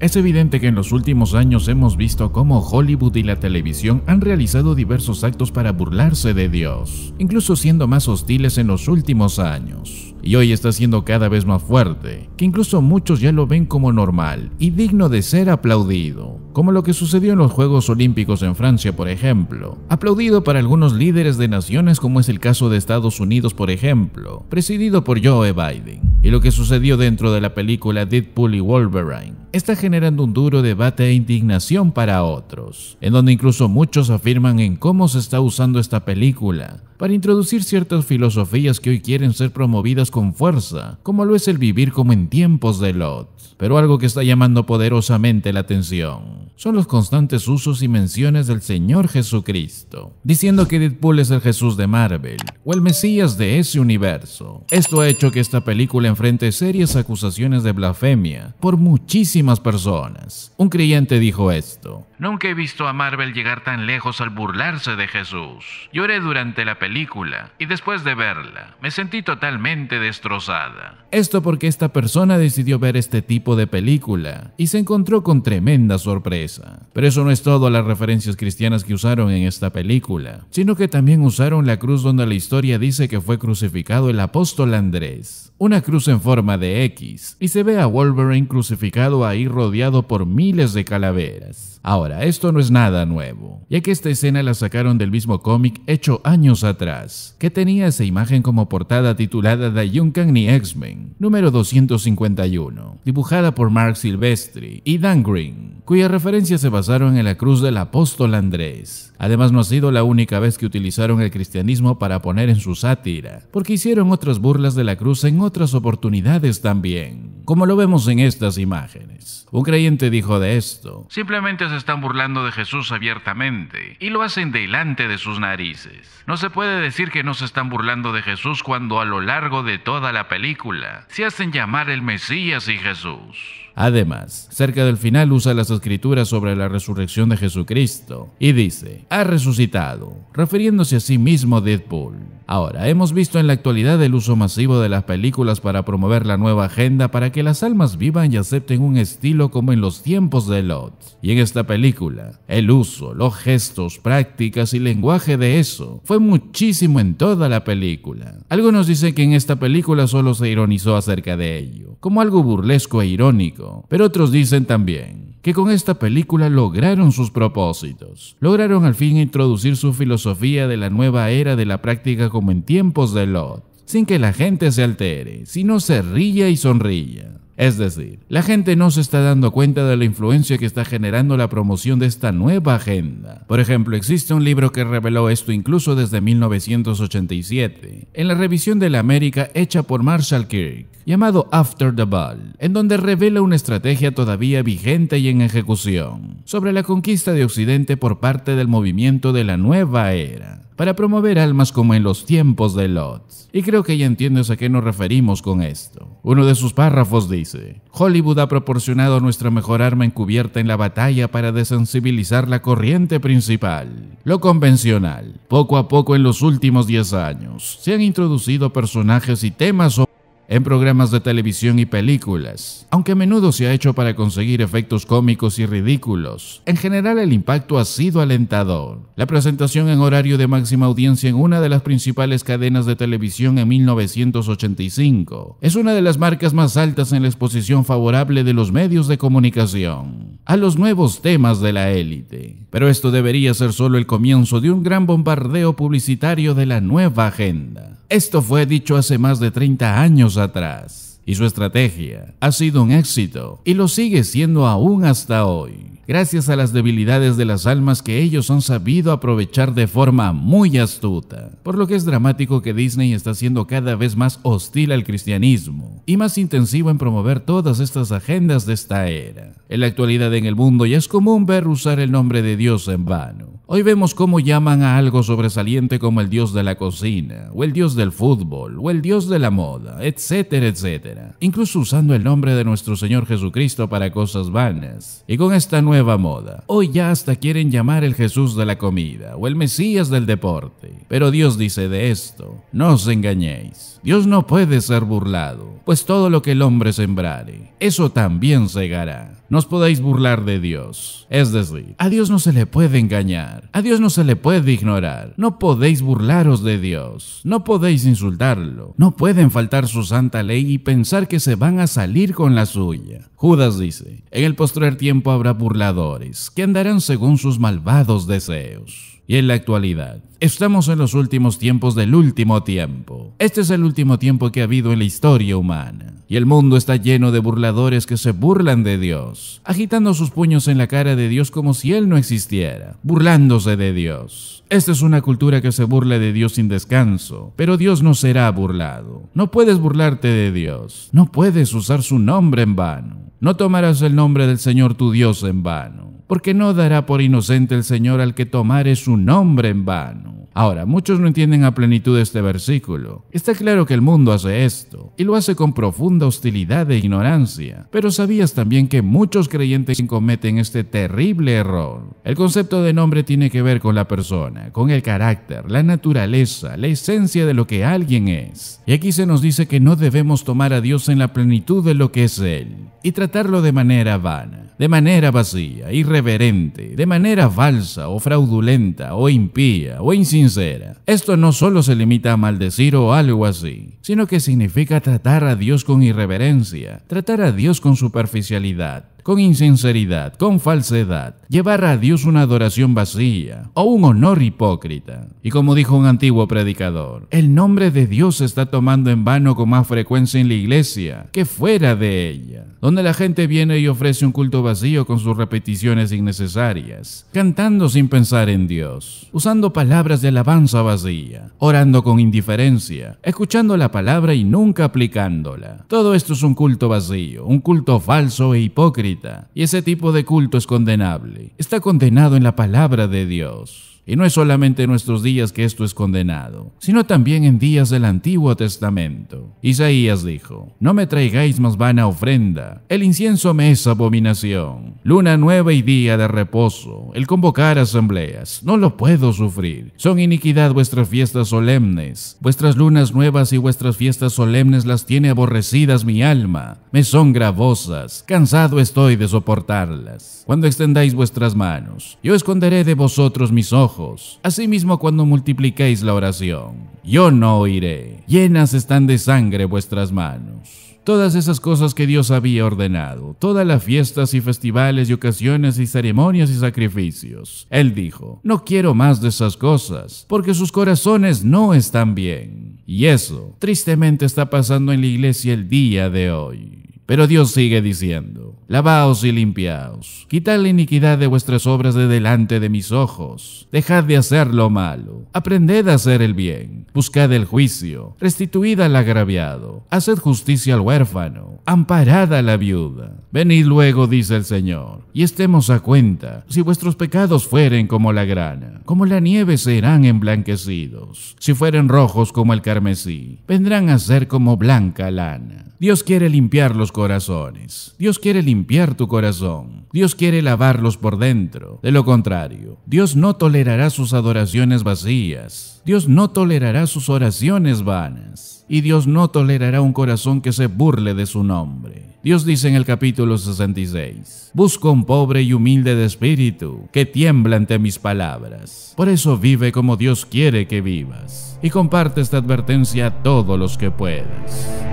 Es evidente que en los últimos años hemos visto cómo Hollywood y la televisión han realizado diversos actos para burlarse de Dios, incluso siendo más hostiles en los últimos años. Y hoy está siendo cada vez más fuerte, que incluso muchos ya lo ven como normal y digno de ser aplaudido, como lo que sucedió en los Juegos Olímpicos en Francia, por ejemplo, aplaudido para algunos líderes de naciones como es el caso de Estados Unidos, por ejemplo, presidido por Joe Biden, y lo que sucedió dentro de la película Deadpool y Wolverine está generando un duro debate e indignación para otros, en donde incluso muchos afirman en cómo se está usando esta película para introducir ciertas filosofías que hoy quieren ser promovidas con fuerza, como lo es el vivir como en tiempos de Lot. Pero algo que está llamando poderosamente la atención son los constantes usos y menciones del Señor Jesucristo, diciendo que Deadpool es el Jesús de Marvel o el Mesías de ese universo. Esto ha hecho que esta película enfrente serias acusaciones de blasfemia por muchísimos personas. Un creyente dijo esto. Nunca he visto a Marvel llegar tan lejos al burlarse de Jesús. Lloré durante la película y después de verla me sentí totalmente destrozada. Esto porque esta persona decidió ver este tipo de película y se encontró con tremenda sorpresa. Pero eso no es todo las referencias cristianas que usaron en esta película, sino que también usaron la cruz donde la historia dice que fue crucificado el apóstol Andrés. Una cruz en forma de X y se ve a Wolverine crucificado a ahí rodeado por miles de calaveras. Ahora, esto no es nada nuevo, ya que esta escena la sacaron del mismo cómic hecho años atrás, que tenía esa imagen como portada titulada The Yunkan y X-Men, número 251, dibujada por Mark Silvestri y Dan Green cuyas referencias se basaron en la cruz del apóstol Andrés. Además, no ha sido la única vez que utilizaron el cristianismo para poner en su sátira, porque hicieron otras burlas de la cruz en otras oportunidades también, como lo vemos en estas imágenes. Un creyente dijo de esto, simplemente se están burlando de Jesús abiertamente, y lo hacen delante de sus narices. No se puede decir que no se están burlando de Jesús cuando a lo largo de toda la película se hacen llamar el Mesías y Jesús. Además, cerca del final usa las escrituras sobre la resurrección de Jesucristo y dice, ha resucitado, refiriéndose a sí mismo Deadpool. Ahora, hemos visto en la actualidad el uso masivo de las películas para promover la nueva agenda para que las almas vivan y acepten un estilo como en los tiempos de Lot. Y en esta película, el uso, los gestos, prácticas y lenguaje de eso fue muchísimo en toda la película. Algunos dicen que en esta película solo se ironizó acerca de ello, como algo burlesco e irónico, pero otros dicen también que con esta película lograron sus propósitos. Lograron al fin introducir su filosofía de la nueva era de la práctica como en tiempos de Lot, sin que la gente se altere, sino se ría y sonría. Es decir, la gente no se está dando cuenta de la influencia que está generando la promoción de esta nueva agenda. Por ejemplo, existe un libro que reveló esto incluso desde 1987, en la revisión de la América hecha por Marshall Kirk, llamado After the Ball, en donde revela una estrategia todavía vigente y en ejecución sobre la conquista de Occidente por parte del movimiento de la nueva era para promover almas como en los tiempos de Lot. Y creo que ya entiendes a qué nos referimos con esto. Uno de sus párrafos dice, Hollywood ha proporcionado nuestra mejor arma encubierta en la batalla para desensibilizar la corriente principal, lo convencional. Poco a poco en los últimos 10 años, se han introducido personajes y temas en programas de televisión y películas, aunque a menudo se ha hecho para conseguir efectos cómicos y ridículos. En general el impacto ha sido alentador. La presentación en horario de máxima audiencia en una de las principales cadenas de televisión en 1985 es una de las marcas más altas en la exposición favorable de los medios de comunicación a los nuevos temas de la élite. Pero esto debería ser solo el comienzo de un gran bombardeo publicitario de la nueva agenda. Esto fue dicho hace más de 30 años atrás. Y su estrategia ha sido un éxito y lo sigue siendo aún hasta hoy, gracias a las debilidades de las almas que ellos han sabido aprovechar de forma muy astuta. Por lo que es dramático que Disney está siendo cada vez más hostil al cristianismo y más intensivo en promover todas estas agendas de esta era. En la actualidad en el mundo ya es común ver usar el nombre de Dios en vano Hoy vemos cómo llaman a algo sobresaliente como el dios de la cocina, o el dios del fútbol, o el dios de la moda, etcétera, etcétera. Incluso usando el nombre de nuestro Señor Jesucristo para cosas vanas. Y con esta nueva moda, hoy ya hasta quieren llamar el Jesús de la comida, o el Mesías del deporte. Pero Dios dice de esto, no os engañéis. Dios no puede ser burlado, pues todo lo que el hombre sembrare, eso también segará. No os podáis burlar de Dios. Es decir, a Dios no se le puede engañar. A Dios no se le puede ignorar. No podéis burlaros de Dios. No podéis insultarlo. No pueden faltar su santa ley y pensar que se van a salir con la suya. Judas dice, en el postrer tiempo habrá burladores que andarán según sus malvados deseos y en la actualidad. Estamos en los últimos tiempos del último tiempo. Este es el último tiempo que ha habido en la historia humana. Y el mundo está lleno de burladores que se burlan de Dios, agitando sus puños en la cara de Dios como si Él no existiera, burlándose de Dios. Esta es una cultura que se burla de Dios sin descanso, pero Dios no será burlado. No puedes burlarte de Dios, no puedes usar su nombre en vano, no tomarás el nombre del Señor tu Dios en vano porque no dará por inocente el Señor al que tomare su nombre en vano. Ahora, muchos no entienden a plenitud este versículo. Está claro que el mundo hace esto, y lo hace con profunda hostilidad e ignorancia, pero sabías también que muchos creyentes cometen este terrible error. El concepto de nombre tiene que ver con la persona, con el carácter, la naturaleza, la esencia de lo que alguien es. Y aquí se nos dice que no debemos tomar a Dios en la plenitud de lo que es Él, y tratarlo de manera vana de manera vacía, irreverente, de manera falsa o fraudulenta o impía o insincera. Esto no solo se limita a maldecir o algo así, sino que significa tratar a Dios con irreverencia, tratar a Dios con superficialidad, con insinceridad, con falsedad, llevar a Dios una adoración vacía o un honor hipócrita. Y como dijo un antiguo predicador, el nombre de Dios se está tomando en vano con más frecuencia en la iglesia que fuera de ella, donde la gente viene y ofrece un culto vacío con sus repeticiones innecesarias, cantando sin pensar en Dios, usando palabras de alabanza vacía, orando con indiferencia, escuchando la palabra y nunca aplicándola. Todo esto es un culto vacío, un culto falso e hipócrita y ese tipo de culto es condenable, está condenado en la palabra de Dios. Y no es solamente en nuestros días que esto es condenado, sino también en días del Antiguo Testamento. Isaías dijo, No me traigáis más vana ofrenda, el incienso me es abominación. Luna nueva y día de reposo, el convocar asambleas, no lo puedo sufrir. Son iniquidad vuestras fiestas solemnes, vuestras lunas nuevas y vuestras fiestas solemnes las tiene aborrecidas mi alma, me son gravosas, cansado estoy de soportarlas. Cuando extendáis vuestras manos, yo esconderé de vosotros mis ojos Asimismo cuando multipliquéis la oración, yo no oiré. Llenas están de sangre vuestras manos. Todas esas cosas que Dios había ordenado, todas las fiestas y festivales y ocasiones y ceremonias y sacrificios. Él dijo, no quiero más de esas cosas, porque sus corazones no están bien. Y eso, tristemente, está pasando en la iglesia el día de hoy. Pero Dios sigue diciendo, lavaos y limpiaos, quitad la iniquidad de vuestras obras de delante de mis ojos, dejad de hacer lo malo, aprended a hacer el bien, buscad el juicio, restituid al agraviado, haced justicia al huérfano, amparad a la viuda. Venid luego, dice el Señor, y estemos a cuenta, si vuestros pecados fueren como la grana, como la nieve serán emblanquecidos, si fueren rojos como el carmesí, vendrán a ser como blanca lana. Dios quiere limpiar los corazones. Dios quiere limpiar tu corazón. Dios quiere lavarlos por dentro. De lo contrario, Dios no tolerará sus adoraciones vacías. Dios no tolerará sus oraciones vanas. Y Dios no tolerará un corazón que se burle de su nombre. Dios dice en el capítulo 66, Busco un pobre y humilde de espíritu, que tiembla ante mis palabras. Por eso vive como Dios quiere que vivas. Y comparte esta advertencia a todos los que puedas.